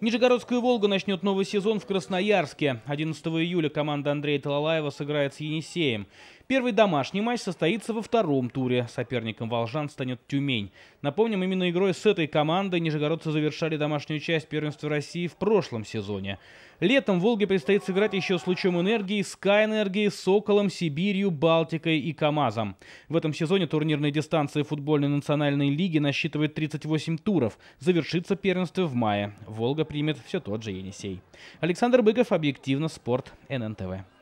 Нижегородскую Волгу начнет новый сезон в Красноярске. 11 июля команда Андрея Талалаева сыграет с «Енисеем». Первый домашний матч состоится во втором туре. Соперником «Волжан» станет «Тюмень». Напомним, именно игрой с этой командой нижегородцы завершали домашнюю часть первенства России в прошлом сезоне. Летом «Волге» предстоит сыграть еще с «Лучом энергии», Энергии, «Соколом», «Сибирью», «Балтикой» и «КамАЗом». В этом сезоне турнирная дистанции футбольной национальной лиги насчитывает 38 туров. Завершится первенство в мае. «Волга» примет все тот же Енисей. Александр Быков, объективно, спорт, ННТВ.